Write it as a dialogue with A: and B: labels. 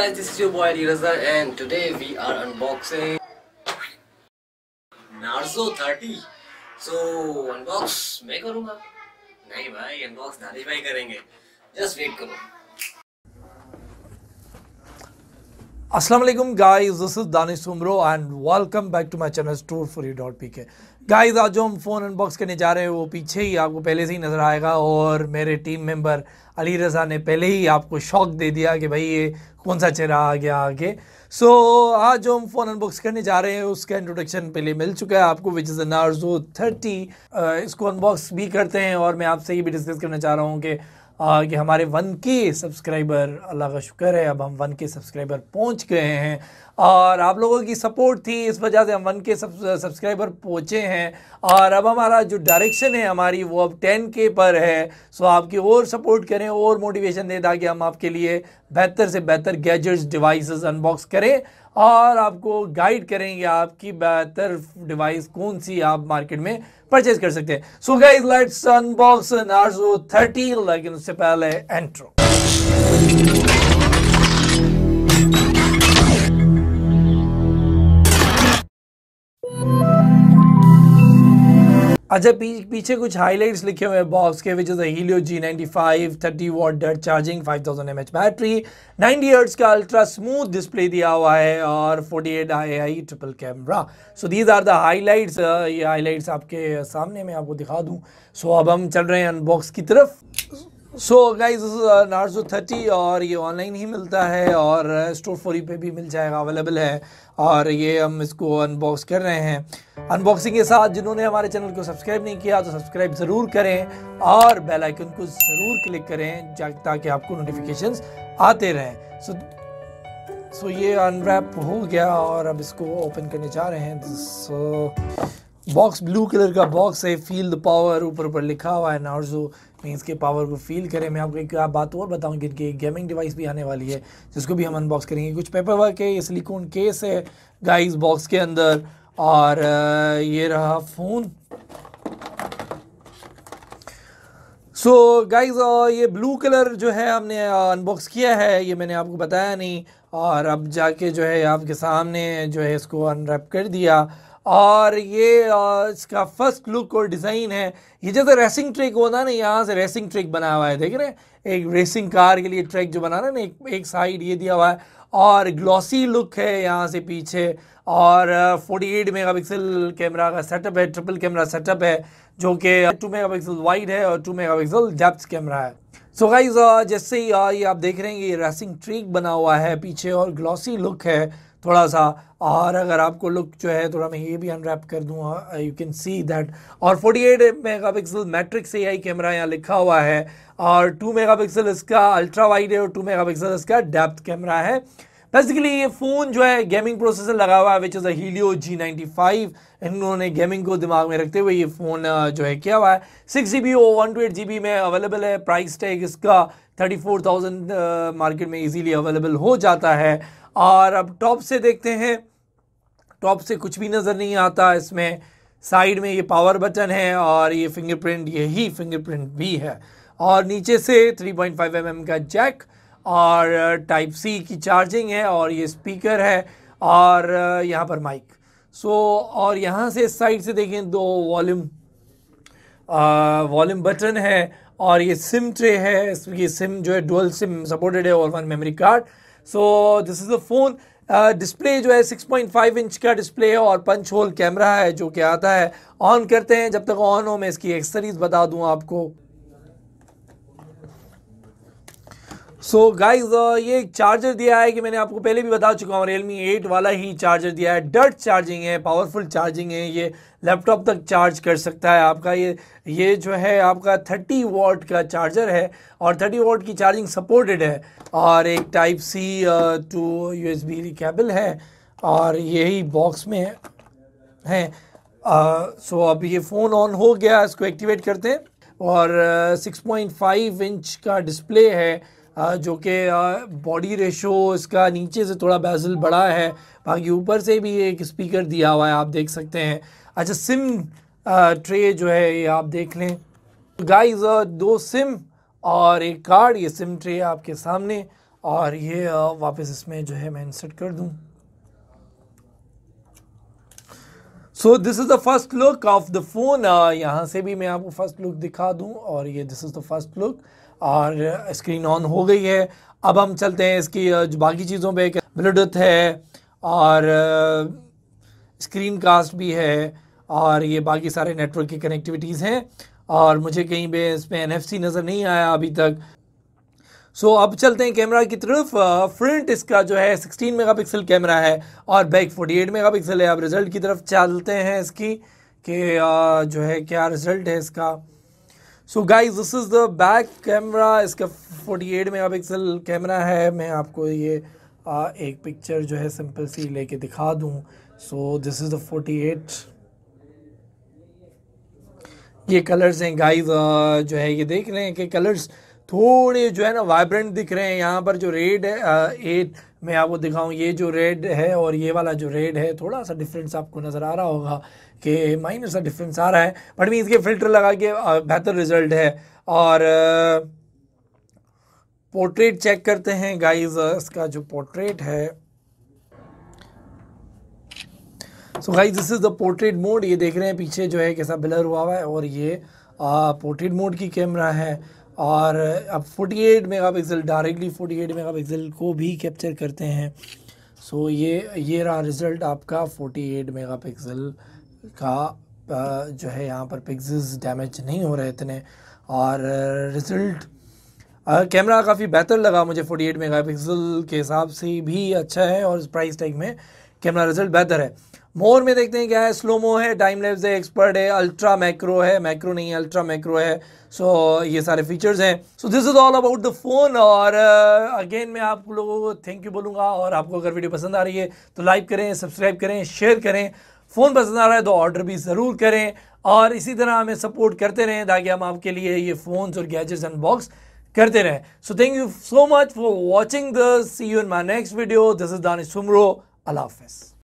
A: guys, this is your boy Razar and today we are unboxing Narzo 30. So unbox मैं करूँगा नहीं भाई unbox धारी भाई करेंगे जस्ट वेट करो असलम guys this is Danish Umro and welcome back to my channel store for you dot P K guys आज जो हम फ़ोन अनबॉक्स करने जा रहे हैं वो पीछे ही आपको पहले से ही नज़र आएगा और मेरे टीम मेंबर अली रज़ा ने पहले ही आपको शौक दे दिया कि भाई ये कौन सा चेहरा आ गया आगे सो so, आज जो हम फ़ोन अनबॉक्स करने जा रहे हैं उसका इंट्रोडक्शन पहले मिल चुका है आपको विच इज़ अनारजो थर्टी इसको अनबॉक्स भी करते हैं और मैं आपसे ये भी डिस्कस करना चाह रहा हूँ कि कि हमारे वन के सब्सक्राइबर अल्लाह का शुक्र है अब हम वन के सब्सक्राइबर पहुंच गए हैं और आप लोगों की सपोर्ट थी इस वजह से हम वन के सब्सक्राइबर पहुँचे हैं और अब हमारा जो डायरेक्शन है हमारी वो अब टेन के पर है सो आपकी और सपोर्ट करें और मोटिवेशन दें ताकि हम आपके लिए बेहतर से बेहतर गैजेट्स डिवाइसेस अनबॉक्स करें और आपको गाइड करें कि आपकी बेहतर डिवाइस कौन सी आप मार्केट में परचेज कर सकते हैं so guys let's unbox Narzo thirty लेकिन उससे पहले एंट्रो अच्छा पी, पीछे कुछ हाईलाइट्स लिखे हुए हैं बॉक्स के which is Helio G ninety five thirty watt dart charging five thousand M H battery ninety hertz का अल्ट्रा स्मूथ डिस्प्ले दिया हुआ है और forty eight I I triple camera so these are the highlights ये highlights आपके सामने मैं आपको दिखा दूँ सो so, अब हम चल रहे हैं अनबॉक्स की तरफ सो गाइज नार्जो थर्टी और ये ऑनलाइन ही मिलता है और स्टोर uh, फोरी e पे भी मिल जाएगा अवेलेबल है और ये हम इसको अनबॉक्स कर रहे हैं अनबॉक्सिंग के साथ जिन्होंने हमारे चैनल को सब्सक्राइब नहीं किया तो सब्सक्राइब ज़रूर करें और बेल आइकन को ज़रूर क्लिक करें ताकि आपको नोटिफिकेशंस आते रहें सो सो ये अनरैप हो गया और अब इसको ओपन करने जा रहे हैं सो बॉक्स ब्लू कलर का बॉक्स है फील द पावर ऊपर ऊपर लिखा हुआ है नार्जो मीन्स के पावर को फील करें मैं आपको एक बात और बताऊं कि इनकी गेमिंग डिवाइस भी आने वाली है जिसको भी हम अनबॉक्स करेंगे कुछ पेपर वर्क है ये सिलिकॉन केस है गाइस बॉक्स के अंदर और ये रहा फ़ोन सो so, गाइज ये ब्लू कलर जो है हमने अनबॉक्स किया है ये मैंने आपको बताया नहीं और अब जाके जो है आपके सामने जो है इसको अनरैप कर दिया और ये इसका फर्स्ट लुक और डिज़ाइन है ये जैसे रेसिंग ट्रैक होता ना यहाँ से रेसिंग ट्रैक बना हुआ है देख रहे हैं एक रेसिंग कार के लिए ट्रैक जो बना रहे ना एक एक साइड ये दिया हुआ है और ग्लॉसी लुक है यहाँ से पीछे और 48 मेगापिक्सल कैमरा का सेटअप है ट्रिपल कैमरा सेटअप है जो कि 2 मेगापिक्सल वाइड है और 2 मेगापिक्सल डेप्थ कैमरा है सो so गाइज जैसे ही ये आप देख रहे हैं ये रेसिंग ट्रिक बना हुआ है पीछे और ग्लॉसी लुक है थोड़ा सा और अगर आपको लुक जो है थोड़ा मैं ये भी अनरैप कर दूँ यू कैन सी दैट और 48 पिक्सल मैट्रिक से आई कैमरा यहाँ लिखा हुआ है और 2 पिक्सल इसका अल्ट्रा वाइड है और 2 पिक्सल इसका डेप्थ कैमरा है बेसिकली ये फ़ोन जो है गेमिंग प्रोसेसर लगा हुआ है which is Helio G ninety five इन्होंने गेमिंग को दिमाग में रखते हुए ये फ़ोन uh, जो है किया हुआ है six G B or one two eight G B में अवेलेबल है प्राइस टैग इसका थर्टी फोर थाउजेंड मार्केट में इजीली अवेलेबल हो जाता है और अब टॉप से देखते हैं टॉप से कुछ भी नज़र नहीं आता इसमें साइड में ये पावर बटन है और ये फिंगरप्रिंट यही फिंगरप्रिंट भी है और नीचे से 3.5 पॉइंट mm का जैक और टाइप uh, सी की चार्जिंग है और ये स्पीकर है और uh, यहाँ पर माइक सो so, और यहाँ से साइड से देखें दो वॉल्यूम वॉल्यूम बटन है और ये सिम ट्रे है ये सिम जो है डुअल सिम सपोर्टेड है और one memory card so this is the phone display जो है 6.5 इंच का डिस्प्ले है और पंच होल कैमरा है जो कि आता है ऑन करते हैं जब तक ऑन हो मैं इसकी एक्सरीज बता दूं आपको सो so गाइज uh, ये एक चार्जर दिया है कि मैंने आपको पहले भी बता चुका हूँ रियलमी एट वाला ही चार्जर दिया है डट चार्जिंग है पावरफुल चार्जिंग है ये लैपटॉप तक चार्ज कर सकता है आपका ये ये जो है आपका 30 वॉट का चार्जर है और 30 वॉट की चार्जिंग सपोर्टेड है और एक type C to U S B cable है और यही बॉक्स में है, सो uh, so अब ये फ़ोन ऑन हो गया इसको एक्टिवेट करते हैं और सिक्स uh, इंच का डिस्प्ले है जो कि बॉडी रेशो इसका नीचे से थोड़ा बेजल बड़ा है बाकी ऊपर से भी एक स्पीकर दिया हुआ है आप देख सकते हैं अच्छा सिम ट्रे जो है ये आप देख लें गाइस दो सिम और एक कार्ड ये सिम ट्रे आपके सामने और ये वापस इसमें जो है मैं इंसर्ट कर दूँ so this is the first look of the phone यहाँ से भी मैं आपको फर्स्ट लुक दिखा दूँ और ये this is the first look और स्क्रीन uh, ऑन हो गई है अब हम चलते हैं इसकी uh, जो बाकी चीज़ों पे ब्लूटूथ है और स्क्रीन uh, कास्ट भी है और ये बाकी सारे नेटवर्क की कनेक्टिविटीज़ हैं और मुझे कहीं पे इसमें एन नज़र नहीं आया अभी तक सो so, अब चलते हैं कैमरा की तरफ फ्रंट इसका जो है 16 मेगापिक्सल कैमरा है और बैक 48 मेगापिक्सल है अब रिजल्ट की तरफ चलते हैं इसकी कि जो है क्या रिजल्ट है इसका so guys this is the back camera इसका 48 मेगापिक्सल कैमरा है मैं आपको ये आ, एक पिक्चर जो है सिंपल सी लेके दिखा दूँ so this is the forty ये कलर्स हैं गाइस जो है ये देख रहे हैं कि कलर्स थोड़े जो है ना वाइब्रेंट दिख रहे हैं यहाँ पर जो रेड है एट मैं आपको दिखाऊं ये जो रेड है और ये वाला जो रेड है थोड़ा सा डिफरेंस आपको नज़र आ रहा होगा कि माइनस सा डिफरेंस आ रहा है बट मीन इसके फिल्टर लगा के बेहतर रिजल्ट है और पोर्ट्रेट चेक करते हैं गाइस इसका जो पोर्ट्रेट है so guys this is the portrait mode ये देख रहे हैं पीछे जो है कैसा ब्लर हुआ हुआ है और ये पोर्ट्रेट मोड की कैमरा है और अब 48 मेगापिक्सल डायरेक्टली 48 मेगापिक्सल को भी कैप्चर करते हैं सो so, ये ये रहा रिज़ल्ट आपका 48 मेगापिक्सल का जो है यहाँ पर पिक्सल्स डैमेज नहीं हो रहे इतने और रिज़ल्ट कैमरा काफ़ी बेहतर लगा मुझे 48 मेगापिक्सल के हिसाब से भी अच्छा है और प्राइस टैग में कैमरा रिज़ल्ट बेहतर है मोर में देखते हैं क्या है स्लोमो है टाइम लेव्स है एक्सपर्ट है अल्ट्रा मैक्रो है मैक्रो नहीं है अल्ट्रा मैक्रो है सो so, ये सारे फीचर्स हैं so this is all about the phone और अगेन uh, मैं आप लोगों को थैंक यू बोलूँगा और आपको अगर वीडियो पसंद आ रही है तो लाइक करें सब्सक्राइब करें शेयर करें फ़ोन पसंद आ रहा है तो ऑर्डर भी ज़रूर करें और इसी तरह हमें सपोर्ट करते रहें ताकि हम आपके लिए ये फ़ोन्स और गैजेट्स अनबॉक्स करते रहें so thank you so much for watching the see you in my next video this is Danish Soomro अल्लाह हाफिज़